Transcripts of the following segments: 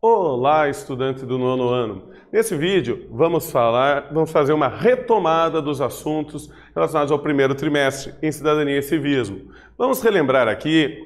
Olá, estudante do nono ano. Nesse vídeo, vamos falar, vamos fazer uma retomada dos assuntos relacionados ao primeiro trimestre em cidadania e civismo. Vamos relembrar aqui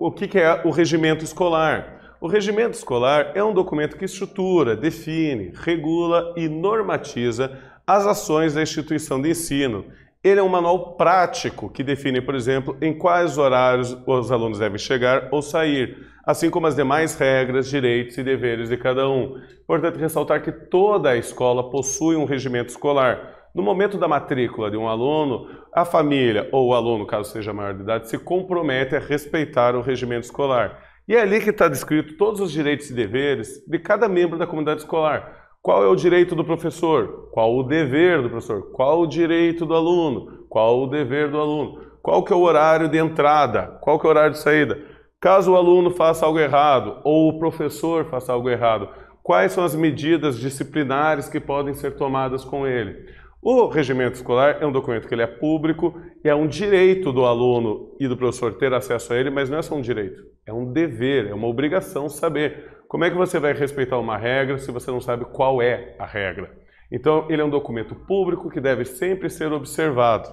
o que é o regimento escolar. O regimento escolar é um documento que estrutura, define, regula e normatiza as ações da instituição de ensino ele é um manual prático que define, por exemplo, em quais horários os alunos devem chegar ou sair, assim como as demais regras, direitos e deveres de cada um. Importante ressaltar que toda a escola possui um regimento escolar. No momento da matrícula de um aluno, a família ou o aluno, caso seja maior de idade, se compromete a respeitar o regimento escolar. E é ali que está descrito todos os direitos e deveres de cada membro da comunidade escolar qual é o direito do professor? Qual o dever do professor? Qual o direito do aluno? Qual o dever do aluno? Qual que é o horário de entrada? Qual que é o horário de saída? Caso o aluno faça algo errado ou o professor faça algo errado, quais são as medidas disciplinares que podem ser tomadas com ele? O regimento escolar é um documento que ele é público e é um direito do aluno e do professor ter acesso a ele, mas não é só um direito, é um dever, é uma obrigação saber como é que você vai respeitar uma regra se você não sabe qual é a regra? Então, ele é um documento público que deve sempre ser observado.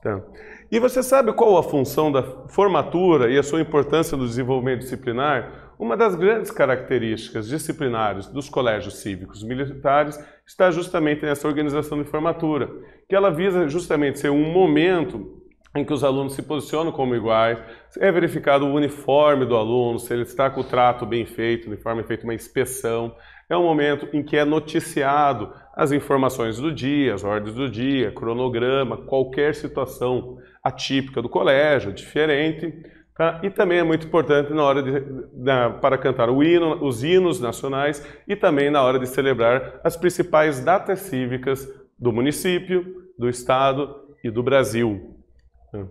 Tá? E você sabe qual a função da formatura e a sua importância no desenvolvimento disciplinar? Uma das grandes características disciplinares dos colégios cívicos militares está justamente nessa organização de formatura, que ela visa justamente ser um momento em que os alunos se posicionam como iguais, é verificado o uniforme do aluno, se ele está com o trato bem feito, o uniforme é feito uma inspeção. É um momento em que é noticiado as informações do dia, as ordens do dia, cronograma, qualquer situação atípica do colégio, diferente. Tá? E também é muito importante na hora de, na, para cantar hino, os hinos nacionais e também na hora de celebrar as principais datas cívicas do município, do estado e do Brasil. Hum.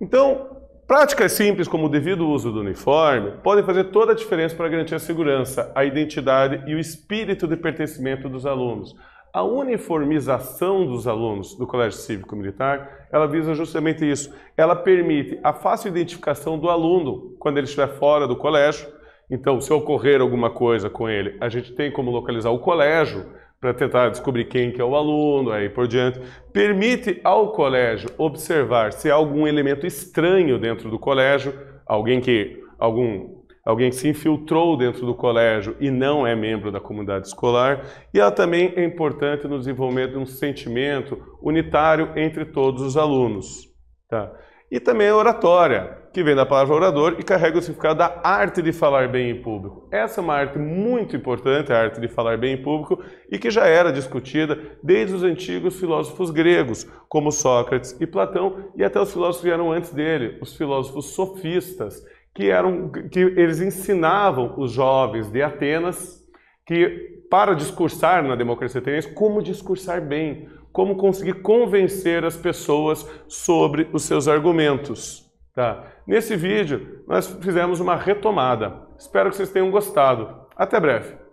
Então, práticas simples como o devido uso do uniforme podem fazer toda a diferença para garantir a segurança, a identidade e o espírito de pertencimento dos alunos. A uniformização dos alunos do Colégio Cívico Militar, ela visa justamente isso. Ela permite a fácil identificação do aluno quando ele estiver fora do colégio. Então, se ocorrer alguma coisa com ele, a gente tem como localizar o colégio para tentar descobrir quem que é o aluno, aí por diante. Permite ao colégio observar se há algum elemento estranho dentro do colégio, alguém que algum alguém que se infiltrou dentro do colégio e não é membro da comunidade escolar, e ela também é importante no desenvolvimento de um sentimento unitário entre todos os alunos, tá? E também a oratória, que vem da palavra orador e carrega o significado da arte de falar bem em público. Essa é uma arte muito importante, a arte de falar bem em público, e que já era discutida desde os antigos filósofos gregos, como Sócrates e Platão, e até os filósofos que vieram antes dele, os filósofos sofistas, que eram que eles ensinavam os jovens de Atenas que para discursar na democracia ateniense como discursar bem, como conseguir convencer as pessoas sobre os seus argumentos. Tá? Nesse vídeo, nós fizemos uma retomada. Espero que vocês tenham gostado. Até breve!